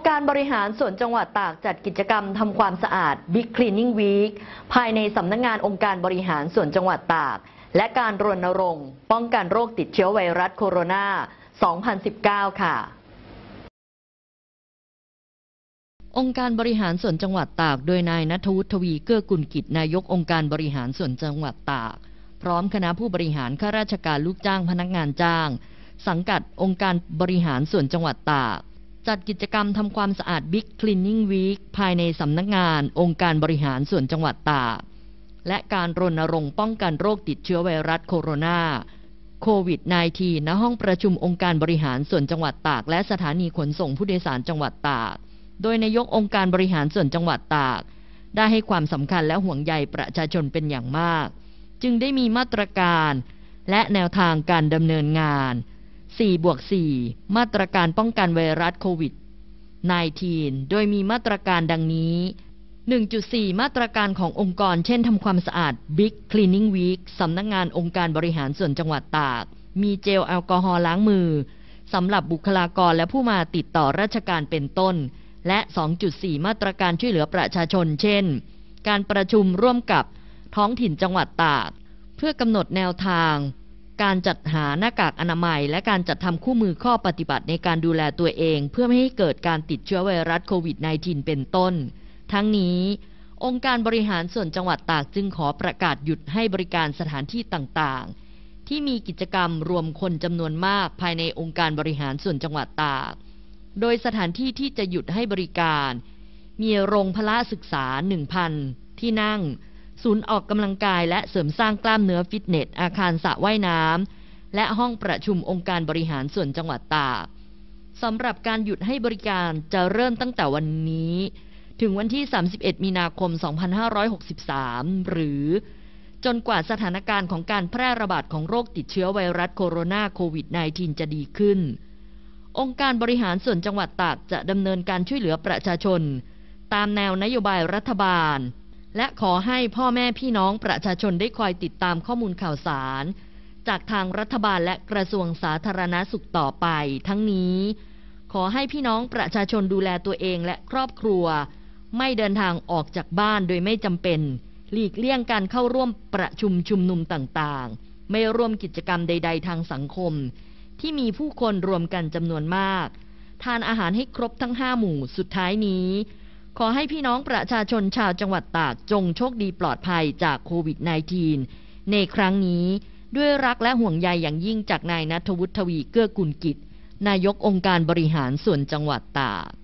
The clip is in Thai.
ค์การบริหารส่วนจังหวัดตากจัดกิจกรรมทำความสะอาด Big Cleaning Week ภายในสำนักงงานองค์การบริหารส่วนจังหวัดตาก และการรณรงค์ป้องกันโรคติดเชื้อไวรัสโคโรนา 2019 ค่ะ องค์การบริหารส่วนจังหวัดตาก โดยนายนัทวุฒิทวีเกื้อกุลกิจนายกองค์การบริหารส่วนจังหวัดตาก พร้อมคณะผู้บริหารข้าราชการลูกจ้างพนักงานจ้าง สังกัดองค์การบริหารส่วนจังหวัดตากจัดกิจกรรมทำความสะอาด Big Cleaning Week ภายในสำนักงานองค์การบริหารส่วนจังหวัดตาก และการรณรงค์ป้องกันโรคติดเชื้อไวรัสโคโรนาโควิด -19 ในห้องประชุมองค์การบริหารส่วนจังหวัดตาก และสถานีขนส่งผู้โดยสารจังหวัดตาก โดยนายกองค์การบริหารส่วนจังหวัดตาก ได้ให้ความสำคัญและห่วงใยประชาชนเป็นอย่างมาก จึงได้มีมาตรการ และแนวทางการดำเนินงาน4บวก 4มาตรการป้องกันไวรัสโควิด -19 โดยมีมาตรการดังนี้ 1.4 มาตรการขององค์กร เช่นทำความสะอาด Big Cleaning Week สำนักงงานองค์การบริหารส่วนจังหวัดตาก มีเจลแอลกอฮอล์ล้างมือสำหรับบุคลากรและผู้มาติดต่อราชการเป็นต้น และ 2.4 มาตรการช่วยเหลือประชาชน เช่น การประชุมร่วมกับท้องถิ่นจังหวัดตาก เพื่อกำหนดแนวทางการจัดหาหน้ากากอนามัยและการจัดทำคู่มือข้อปฏิบัติในการดูแลตัวเอง เพื่อไม่ให้เกิดการติดเชื้อไวรัสโควิด -19 เป็นต้น ทั้งนี้ องค์การบริหารส่วนจังหวัดตากจึงขอประกาศหยุดให้บริการสถานที่ต่างๆ ที่มีกิจกรรมรวมคนจำนวนมากภายในองค์การบริหารส่วนจังหวัดตาก โดยสถานที่ที่จะหยุดให้บริการ มีโรงพละศึกษา 1,000 ที่นั่งศูนย์ออกกำลังกายและเสริมสร้างกล้ามเนื้อฟิตเนส อาคารสระว่ายน้ำและห้องประชุมองค์การบริหารส่วนจังหวัดตากสำหรับการหยุดให้บริการจะเริ่มตั้งแต่วันนี้ ถึงวันที่ 31มีนาคม2563หรือจนกว่าสถานการณ์ของการแพร่ระบาดของโรคติดเชื้อไวรัสโคโรนาโควิด -19 จะดีขึ้น องค์การบริหารส่วนจังหวัดตากจะดำเนินการช่วยเหลือประชาชน ตามแนวนโยบายรัฐบาลและขอให้พ่อแม่พี่น้องประชาชนได้คอยติดตามข้อมูลข่าวสาร จากทางรัฐบาลและกระทรวงสาธารณาสุขต่อไปทั้งนี้ ขอให้พี่น้องประชาชนดูแลตัวเองและครอบครัว ไม่เดินทางออกจากบ้านโดยไม่จำเป็น หลีกเลี่ยงการเข้าร่วมประชุมชุมนุมต่างๆ ไม่ร่วมกิจกรรมใด ๆ ทางสังคม ที่มีผู้คนรวมกันจำนวนมาก ทานอาหารให้ครบทั้งห้าหมู่ สุดท้ายนี้ขอให้พี่น้องประชาชนชาวจังหวัดตากจงโชคดีปลอดภัยจากโควิด -19 ในครั้งนี้ด้วยรักและห่วงใยอย่างยิ่งจากนายนัทวุฒิทวีเกื้อกุลกิจ นายกองค์การบริหารส่วนจังหวัดตาก